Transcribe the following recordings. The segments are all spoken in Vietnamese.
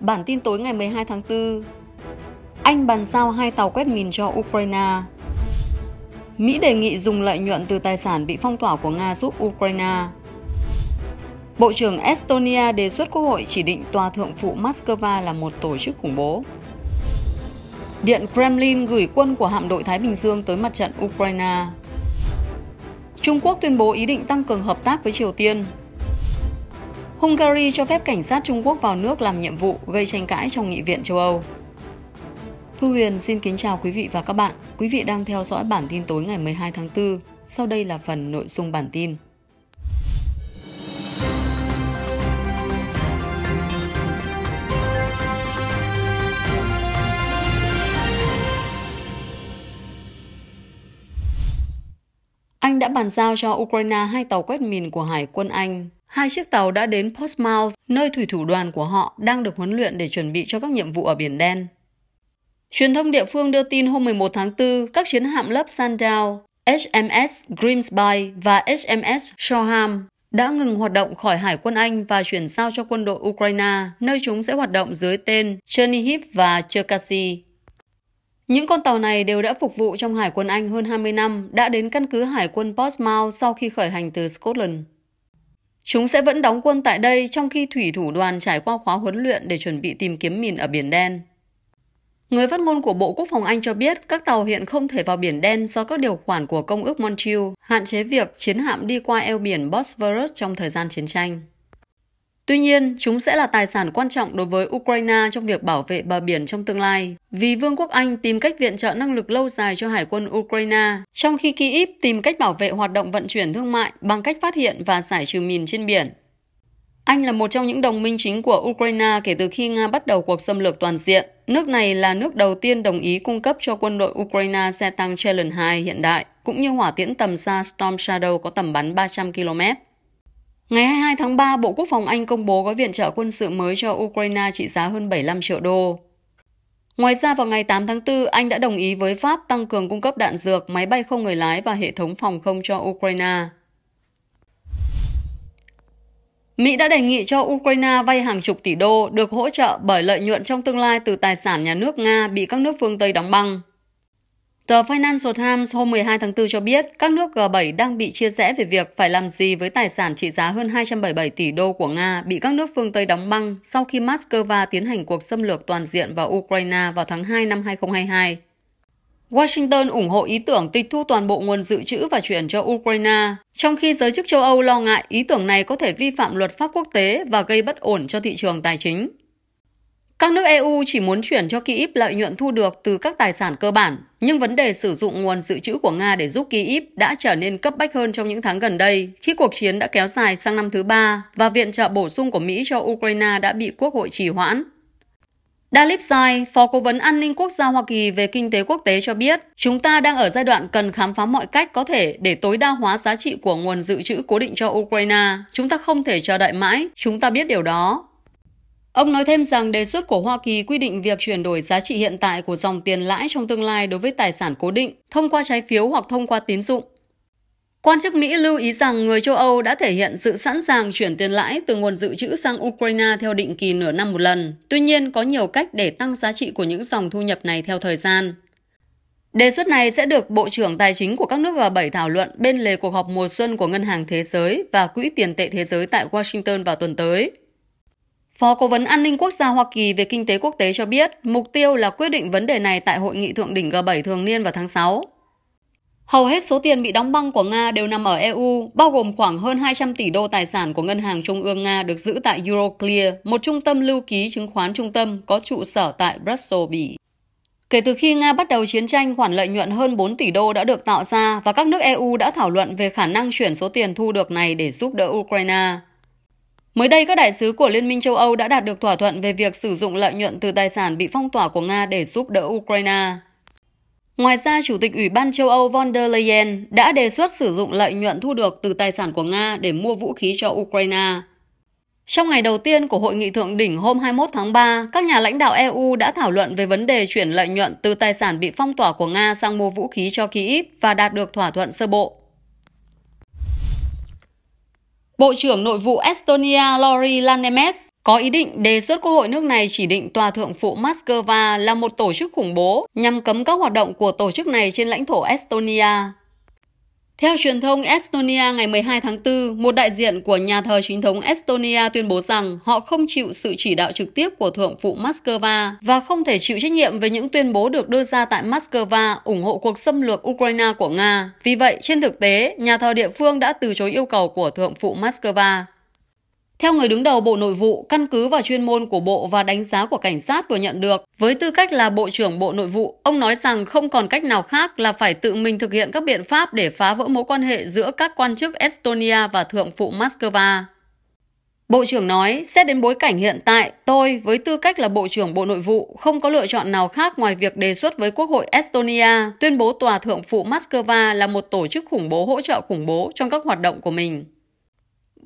Bản tin tối ngày 12 tháng 4 Anh bàn giao hai tàu quét mìn cho Ukraine Mỹ đề nghị dùng lợi nhuận từ tài sản bị phong tỏa của Nga giúp Ukraine Bộ trưởng Estonia đề xuất Quốc hội chỉ định Tòa Thượng phụ Moscow là một tổ chức khủng bố. Điện Kremlin gửi quân của hạm đội Thái Bình Dương tới mặt trận Ukraine. Trung Quốc tuyên bố ý định tăng cường hợp tác với Triều Tiên, Hungary cho phép cảnh sát Trung Quốc vào nước làm nhiệm vụ gây tranh cãi trong Nghị viện châu Âu. Thu Huyền xin kính chào quý vị và các bạn. Quý vị đang theo dõi bản tin tối ngày 12 tháng 4. Sau đây là phần nội dung bản tin. Anh đã bàn giao cho Ukraine hai tàu quét mìn của Hải quân Anh Hai chiếc tàu đã đến Portsmouth, nơi thủy thủ đoàn của họ đang được huấn luyện để chuẩn bị cho các nhiệm vụ ở Biển Đen. Truyền thông địa phương đưa tin hôm 11 tháng 4, các chiến hạm lớp Sandown, HMS Grimsby và HMS Shoreham đã ngừng hoạt động khỏi Hải quân Anh và chuyển giao cho quân đội Ukraine, nơi chúng sẽ hoạt động dưới tên Chernihiv và Cherkasy. Những con tàu này đều đã phục vụ trong Hải quân Anh hơn 20 năm, đã đến căn cứ Hải quân Portsmouth sau khi khởi hành từ Scotland. Chúng sẽ vẫn đóng quân tại đây trong khi thủy thủ đoàn trải qua khóa huấn luyện để chuẩn bị tìm kiếm mìn ở Biển Đen. Người phát ngôn của Bộ Quốc phòng Anh cho biết các tàu hiện không thể vào Biển Đen do các điều khoản của Công ước Montreal hạn chế việc chiến hạm đi qua eo biển Bosphorus trong thời gian chiến tranh. Tuy nhiên, chúng sẽ là tài sản quan trọng đối với Ukraine trong việc bảo vệ bờ biển trong tương lai, vì Vương quốc Anh tìm cách viện trợ năng lực lâu dài cho hải quân Ukraine, trong khi Kyiv tìm cách bảo vệ hoạt động vận chuyển thương mại bằng cách phát hiện và giải trừ mìn trên biển. Anh là một trong những đồng minh chính của Ukraine kể từ khi Nga bắt đầu cuộc xâm lược toàn diện. Nước này là nước đầu tiên đồng ý cung cấp cho quân đội Ukraine xe tăng Challenge 2 hiện đại, cũng như hỏa tiễn tầm xa Storm Shadow có tầm bắn 300 km. Ngày 22 tháng 3, Bộ Quốc phòng Anh công bố gói viện trợ quân sự mới cho Ukraine trị giá hơn 75 triệu đô. Ngoài ra, vào ngày 8 tháng 4, Anh đã đồng ý với Pháp tăng cường cung cấp đạn dược, máy bay không người lái và hệ thống phòng không cho Ukraine. Mỹ đã đề nghị cho Ukraine vay hàng chục tỷ đô được hỗ trợ bởi lợi nhuận trong tương lai từ tài sản nhà nước Nga bị các nước phương Tây đóng băng. Tờ Financial Times hôm 12 tháng 4 cho biết các nước G7 đang bị chia rẽ về việc phải làm gì với tài sản trị giá hơn 277 tỷ đô của Nga bị các nước phương Tây đóng băng sau khi Moscow tiến hành cuộc xâm lược toàn diện vào Ukraine vào tháng 2 năm 2022. Washington ủng hộ ý tưởng tịch thu toàn bộ nguồn dự trữ và chuyển cho Ukraine, trong khi giới chức châu Âu lo ngại ý tưởng này có thể vi phạm luật pháp quốc tế và gây bất ổn cho thị trường tài chính. Các nước EU chỉ muốn chuyển cho Kyiv lợi nhuận thu được từ các tài sản cơ bản, nhưng vấn đề sử dụng nguồn dự trữ của Nga để giúp Kyiv đã trở nên cấp bách hơn trong những tháng gần đây, khi cuộc chiến đã kéo dài sang năm thứ ba và viện trợ bổ sung của Mỹ cho Ukraine đã bị Quốc hội trì hoãn. Dalip Sai, Phó Cố vấn An ninh Quốc gia Hoa Kỳ về Kinh tế Quốc tế cho biết, chúng ta đang ở giai đoạn cần khám phá mọi cách có thể để tối đa hóa giá trị của nguồn dự trữ cố định cho Ukraine. Chúng ta không thể chờ đợi mãi, chúng ta biết điều đó. Ông nói thêm rằng đề xuất của Hoa Kỳ quy định việc chuyển đổi giá trị hiện tại của dòng tiền lãi trong tương lai đối với tài sản cố định thông qua trái phiếu hoặc thông qua tín dụng. Quan chức Mỹ lưu ý rằng người châu Âu đã thể hiện sự sẵn sàng chuyển tiền lãi từ nguồn dự trữ sang Ukraine theo định kỳ nửa năm một lần. Tuy nhiên, có nhiều cách để tăng giá trị của những dòng thu nhập này theo thời gian. Đề xuất này sẽ được Bộ trưởng Tài chính của các nước G7 thảo luận bên lề cuộc họp mùa xuân của Ngân hàng Thế giới và Quỹ tiền tệ Thế giới tại Washington vào tuần tới. Phó Cố vấn An ninh Quốc gia Hoa Kỳ về Kinh tế Quốc tế cho biết mục tiêu là quyết định vấn đề này tại Hội nghị Thượng đỉnh G7 thường niên vào tháng 6. Hầu hết số tiền bị đóng băng của Nga đều nằm ở EU, bao gồm khoảng hơn 200 tỷ đô tài sản của Ngân hàng Trung ương Nga được giữ tại Euroclear, một trung tâm lưu ký chứng khoán trung tâm có trụ sở tại Brussels, Bỉ. Kể từ khi Nga bắt đầu chiến tranh, khoản lợi nhuận hơn 4 tỷ đô đã được tạo ra và các nước EU đã thảo luận về khả năng chuyển số tiền thu được này để giúp đỡ Ukraine. Mới đây, các đại sứ của Liên minh châu Âu đã đạt được thỏa thuận về việc sử dụng lợi nhuận từ tài sản bị phong tỏa của Nga để giúp đỡ Ukraine. Ngoài ra, Chủ tịch Ủy ban châu Âu von der Leyen đã đề xuất sử dụng lợi nhuận thu được từ tài sản của Nga để mua vũ khí cho Ukraine. Trong ngày đầu tiên của hội nghị thượng đỉnh hôm 21 tháng 3, các nhà lãnh đạo EU đã thảo luận về vấn đề chuyển lợi nhuận từ tài sản bị phong tỏa của Nga sang mua vũ khí cho Kyiv và đạt được thỏa thuận sơ bộ. Bộ trưởng Nội vụ Estonia Lori Lanemes có ý định đề xuất Quốc hội nước này chỉ định Tòa Thượng phụ Moscow là một tổ chức khủng bố nhằm cấm các hoạt động của tổ chức này trên lãnh thổ Estonia. Theo truyền thông Estonia ngày 12 tháng 4, một đại diện của nhà thờ chính thống Estonia tuyên bố rằng họ không chịu sự chỉ đạo trực tiếp của Thượng phụ Moscow và không thể chịu trách nhiệm về những tuyên bố được đưa ra tại Moscow ủng hộ cuộc xâm lược Ukraine của Nga. Vì vậy, trên thực tế, nhà thờ địa phương đã từ chối yêu cầu của Thượng phụ Moscow. Theo người đứng đầu Bộ Nội vụ, căn cứ vào chuyên môn của Bộ và đánh giá của cảnh sát vừa nhận được, với tư cách là Bộ trưởng Bộ Nội vụ, ông nói rằng không còn cách nào khác là phải tự mình thực hiện các biện pháp để phá vỡ mối quan hệ giữa các quan chức Estonia và Thượng phụ Moscow. Bộ trưởng nói, xét đến bối cảnh hiện tại, tôi với tư cách là Bộ trưởng Bộ Nội vụ không có lựa chọn nào khác ngoài việc đề xuất với Quốc hội Estonia tuyên bố Tòa Thượng phụ Moscow là một tổ chức khủng bố hỗ trợ khủng bố trong các hoạt động của mình.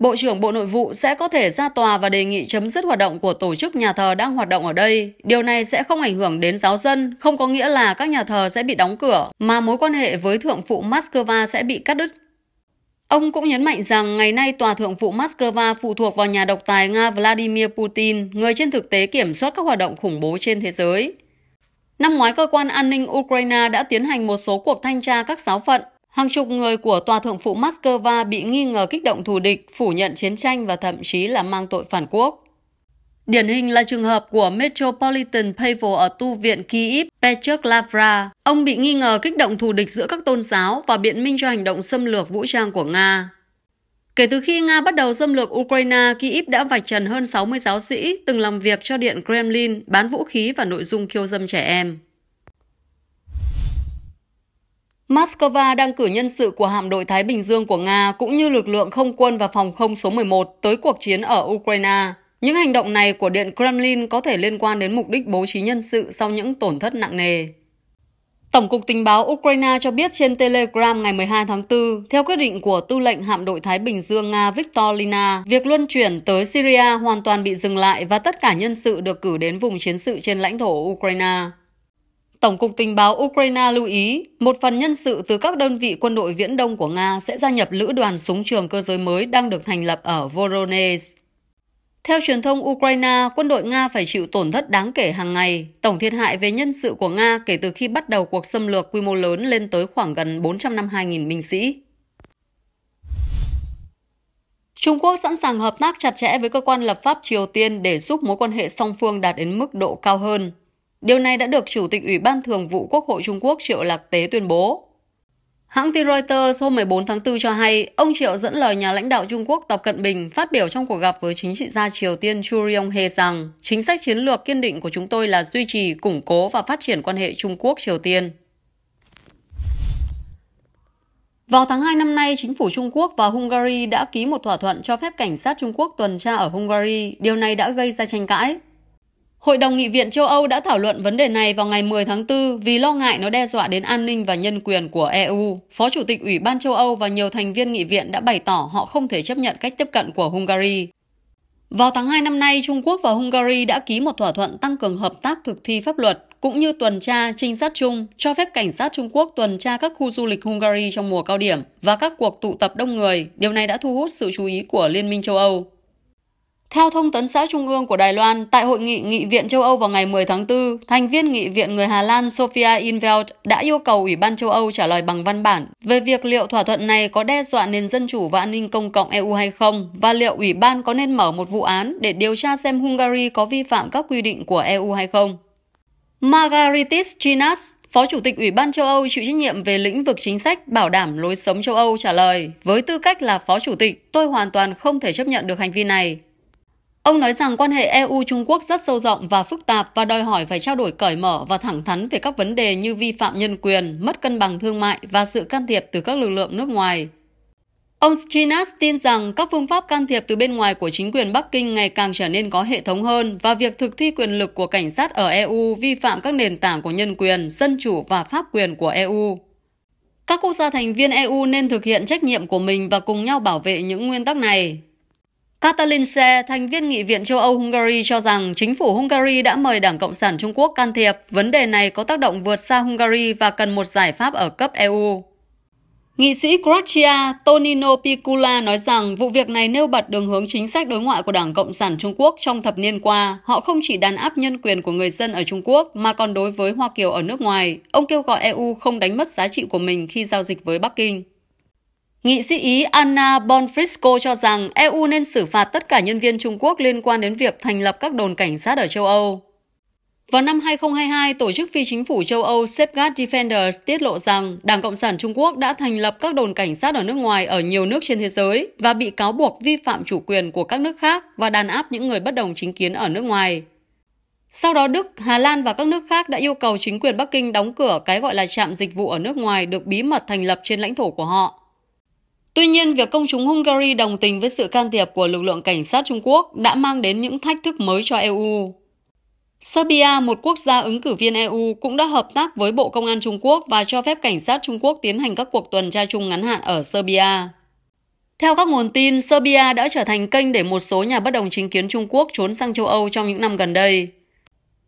Bộ trưởng Bộ Nội vụ sẽ có thể ra tòa và đề nghị chấm dứt hoạt động của tổ chức nhà thờ đang hoạt động ở đây. Điều này sẽ không ảnh hưởng đến giáo dân, không có nghĩa là các nhà thờ sẽ bị đóng cửa, mà mối quan hệ với Thượng phụ Moscow sẽ bị cắt đứt. Ông cũng nhấn mạnh rằng ngày nay Tòa Thượng phụ Moscow phụ thuộc vào nhà độc tài Nga Vladimir Putin, người trên thực tế kiểm soát các hoạt động khủng bố trên thế giới. Năm ngoái, cơ quan an ninh Ukraine đã tiến hành một số cuộc thanh tra các giáo phận Hàng chục người của Tòa Thượng phụ Moscow bị nghi ngờ kích động thù địch, phủ nhận chiến tranh và thậm chí là mang tội phản quốc. Điển hình là trường hợp của Metropolitan Papal ở tu viện Kyiv Petr Lavra. Ông bị nghi ngờ kích động thù địch giữa các tôn giáo và biện minh cho hành động xâm lược vũ trang của Nga. Kể từ khi Nga bắt đầu xâm lược Ukraine, Kyiv đã vạch trần hơn 60 giáo sĩ từng làm việc cho Điện Kremlin, bán vũ khí và nội dung khiêu dâm trẻ em. Moscow đang cử nhân sự của hạm đội Thái Bình Dương của Nga cũng như lực lượng không quân và phòng không số 11 tới cuộc chiến ở Ukraine. Những hành động này của Điện Kremlin có thể liên quan đến mục đích bố trí nhân sự sau những tổn thất nặng nề. Tổng cục tình báo Ukraine cho biết trên Telegram ngày 12 tháng 4, theo quyết định của tư lệnh hạm đội Thái Bình Dương Nga Viktor Lina, việc luân chuyển tới Syria hoàn toàn bị dừng lại và tất cả nhân sự được cử đến vùng chiến sự trên lãnh thổ Ukraine. Tổng cục Tình báo Ukraine lưu ý, một phần nhân sự từ các đơn vị quân đội Viễn Đông của Nga sẽ gia nhập lữ đoàn súng trường cơ giới mới đang được thành lập ở Voronezh. Theo truyền thông Ukraine, quân đội Nga phải chịu tổn thất đáng kể hàng ngày. Tổng thiệt hại về nhân sự của Nga kể từ khi bắt đầu cuộc xâm lược quy mô lớn lên tới khoảng gần 452.000 binh sĩ. Trung Quốc sẵn sàng hợp tác chặt chẽ với cơ quan lập pháp Triều Tiên để giúp mối quan hệ song phương đạt đến mức độ cao hơn. Điều này đã được Chủ tịch Ủy ban Thường vụ Quốc hội Trung Quốc Triệu Lạc Tế tuyên bố. Hãng tin Reuters hôm 14 tháng 4 cho hay, ông Triệu dẫn lời nhà lãnh đạo Trung Quốc Tập Cận Bình phát biểu trong cuộc gặp với chính trị gia Triều Tiên Chu Ryong-hae rằng chính sách chiến lược kiên định của chúng tôi là duy trì, củng cố và phát triển quan hệ Trung Quốc-Triều Tiên. Vào tháng 2 năm nay, chính phủ Trung Quốc và Hungary đã ký một thỏa thuận cho phép cảnh sát Trung Quốc tuần tra ở Hungary. Điều này đã gây ra tranh cãi. Hội đồng Nghị viện châu Âu đã thảo luận vấn đề này vào ngày 10 tháng 4 vì lo ngại nó đe dọa đến an ninh và nhân quyền của EU. Phó Chủ tịch Ủy ban châu Âu và nhiều thành viên nghị viện đã bày tỏ họ không thể chấp nhận cách tiếp cận của Hungary. Vào tháng 2 năm nay, Trung Quốc và Hungary đã ký một thỏa thuận tăng cường hợp tác thực thi pháp luật, cũng như tuần tra, trinh sát chung, cho phép cảnh sát Trung Quốc tuần tra các khu du lịch Hungary trong mùa cao điểm và các cuộc tụ tập đông người. Điều này đã thu hút sự chú ý của Liên minh châu Âu. Theo thông tấn xã Trung ương của Đài Loan, tại hội nghị Nghị viện châu Âu vào ngày 10 tháng 4, thành viên Nghị viện người Hà Lan Sofia Inveld đã yêu cầu Ủy ban châu Âu trả lời bằng văn bản về việc liệu thỏa thuận này có đe dọa nền dân chủ và an ninh công cộng EU hay không và liệu Ủy ban có nên mở một vụ án để điều tra xem Hungary có vi phạm các quy định của EU hay không. Margaritis Chinas, Phó Chủ tịch Ủy ban châu Âu chịu trách nhiệm về lĩnh vực chính sách bảo đảm lối sống châu Âu trả lời, với tư cách là Phó Chủ tịch, tôi hoàn toàn không thể chấp nhận được hành vi này. Ông nói rằng quan hệ EU-Trung Quốc rất sâu rộng và phức tạp và đòi hỏi phải trao đổi cởi mở và thẳng thắn về các vấn đề như vi phạm nhân quyền, mất cân bằng thương mại và sự can thiệp từ các lực lượng nước ngoài. Ông Strinas tin rằng các phương pháp can thiệp từ bên ngoài của chính quyền Bắc Kinh ngày càng trở nên có hệ thống hơn và việc thực thi quyền lực của cảnh sát ở EU vi phạm các nền tảng của nhân quyền, dân chủ và pháp quyền của EU. Các quốc gia thành viên EU nên thực hiện trách nhiệm của mình và cùng nhau bảo vệ những nguyên tắc này. Katalin Se, thành viên nghị viện châu Âu Hungary cho rằng chính phủ Hungary đã mời Đảng Cộng sản Trung Quốc can thiệp, vấn đề này có tác động vượt xa Hungary và cần một giải pháp ở cấp EU. Nghị sĩ Croatia Tonino Picula nói rằng vụ việc này nêu bật đường hướng chính sách đối ngoại của Đảng Cộng sản Trung Quốc trong thập niên qua. Họ không chỉ đàn áp nhân quyền của người dân ở Trung Quốc mà còn đối với Hoa Kiều ở nước ngoài. Ông kêu gọi EU không đánh mất giá trị của mình khi giao dịch với Bắc Kinh. Nghị sĩ Ý Anna Bonfrisco cho rằng EU nên xử phạt tất cả nhân viên Trung Quốc liên quan đến việc thành lập các đồn cảnh sát ở châu Âu. Vào năm 2022, tổ chức phi chính phủ châu Âu Safeguard Defenders tiết lộ rằng Đảng Cộng sản Trung Quốc đã thành lập các đồn cảnh sát ở nước ngoài ở nhiều nước trên thế giới và bị cáo buộc vi phạm chủ quyền của các nước khác và đàn áp những người bất đồng chính kiến ở nước ngoài. Sau đó Đức, Hà Lan và các nước khác đã yêu cầu chính quyền Bắc Kinh đóng cửa cái gọi là trạm dịch vụ ở nước ngoài được bí mật thành lập trên lãnh thổ của họ Tuy nhiên, việc công chúng Hungary đồng tình với sự can thiệp của lực lượng cảnh sát Trung Quốc đã mang đến những thách thức mới cho EU. Serbia, một quốc gia ứng cử viên EU, cũng đã hợp tác với Bộ Công an Trung Quốc và cho phép cảnh sát Trung Quốc tiến hành các cuộc tuần tra chung ngắn hạn ở Serbia. Theo các nguồn tin, Serbia đã trở thành kênh để một số nhà bất đồng chính kiến Trung Quốc trốn sang châu Âu trong những năm gần đây.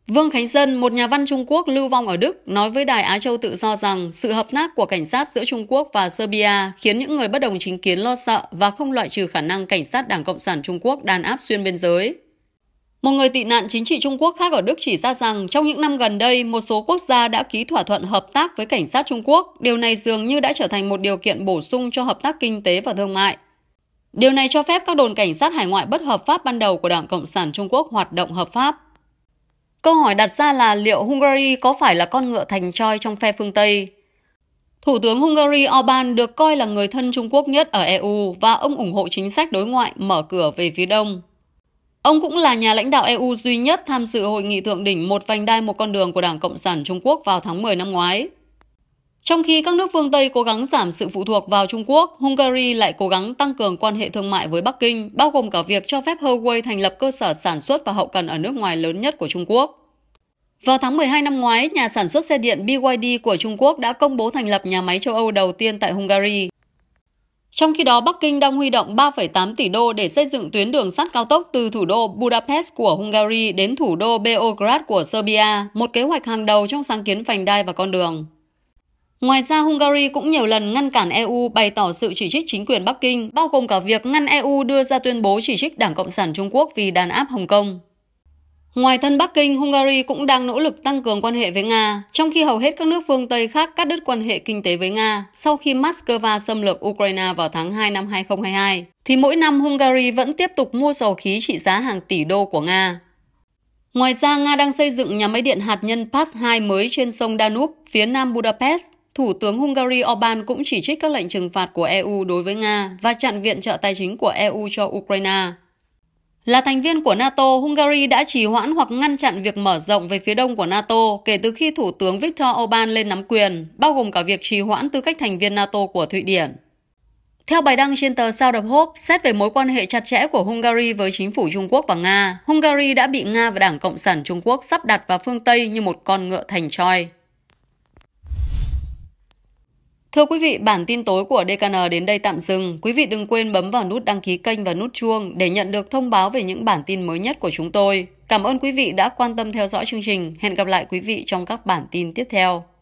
Vương Khánh Dân, một nhà văn Trung Quốc lưu vong ở Đức, nói với Đài Á Châu Tự Do rằng sự hợp tác của cảnh sát giữa Trung Quốc và Serbia khiến những người bất đồng chính kiến lo sợ và không loại trừ khả năng cảnh sát Đảng Cộng sản Trung Quốc đàn áp xuyên biên giới. Một người tị nạn chính trị Trung Quốc khác ở Đức chỉ ra rằng trong những năm gần đây, một số quốc gia đã ký thỏa thuận hợp tác với cảnh sát Trung Quốc. Điều này dường như đã trở thành một điều kiện bổ sung cho hợp tác kinh tế và thương mại. Điều này cho phép các đồn cảnh sát hải ngoại bất hợp pháp ban đầu của Đảng Cộng sản Trung Quốc hoạt động hợp pháp. Câu hỏi đặt ra là liệu Hungary có phải là con ngựa thành choi trong phe phương Tây? Thủ tướng Hungary Orbán được coi là người thân Trung Quốc nhất ở EU và ông ủng hộ chính sách đối ngoại mở cửa về phía đông. Ông cũng là nhà lãnh đạo EU duy nhất tham dự hội nghị thượng đỉnh một vành đai một con đường của Đảng Cộng sản Trung Quốc vào tháng 10 năm ngoái. Trong khi các nước phương Tây cố gắng giảm sự phụ thuộc vào Trung Quốc, Hungary lại cố gắng tăng cường quan hệ thương mại với Bắc Kinh, bao gồm cả việc cho phép Huawei thành lập cơ sở sản xuất và hậu cần ở nước ngoài lớn nhất của Trung Quốc. Vào tháng 12 năm ngoái, nhà sản xuất xe điện BYD của Trung Quốc đã công bố thành lập nhà máy châu Âu đầu tiên tại Hungary. Trong khi đó, Bắc Kinh đang huy động 3,8 tỷ đô để xây dựng tuyến đường sắt cao tốc từ thủ đô Budapest của Hungary đến thủ đô Beograd của Serbia, một kế hoạch hàng đầu trong sáng kiến vành đai và con đường. Ngoài ra, Hungary cũng nhiều lần ngăn cản EU bày tỏ sự chỉ trích chính quyền Bắc Kinh, bao gồm cả việc ngăn EU đưa ra tuyên bố chỉ trích Đảng Cộng sản Trung Quốc vì đàn áp Hồng Kông. Ngoài thân Bắc Kinh, Hungary cũng đang nỗ lực tăng cường quan hệ với Nga, trong khi hầu hết các nước phương Tây khác cắt đứt quan hệ kinh tế với Nga sau khi Moscow xâm lược Ukraine vào tháng 2 năm 2022, thì mỗi năm Hungary vẫn tiếp tục mua dầu khí trị giá hàng tỷ đô của Nga. Ngoài ra, Nga đang xây dựng nhà máy điện hạt nhân pas 2 mới trên sông Danube, phía nam Budapest, Thủ tướng Hungary Orbán cũng chỉ trích các lệnh trừng phạt của EU đối với Nga và chặn viện trợ tài chính của EU cho Ukraine. Là thành viên của NATO, Hungary đã trì hoãn hoặc ngăn chặn việc mở rộng về phía đông của NATO kể từ khi Thủ tướng Viktor Orbán lên nắm quyền, bao gồm cả việc trì hoãn tư cách thành viên NATO của Thụy Điển. Theo bài đăng trên tờ Sao of Hope, xét về mối quan hệ chặt chẽ của Hungary với chính phủ Trung Quốc và Nga, Hungary đã bị Nga và Đảng Cộng sản Trung Quốc sắp đặt vào phương Tây như một con ngựa thành troi. Thưa quý vị, bản tin tối của DKN đến đây tạm dừng. Quý vị đừng quên bấm vào nút đăng ký kênh và nút chuông để nhận được thông báo về những bản tin mới nhất của chúng tôi. Cảm ơn quý vị đã quan tâm theo dõi chương trình. Hẹn gặp lại quý vị trong các bản tin tiếp theo.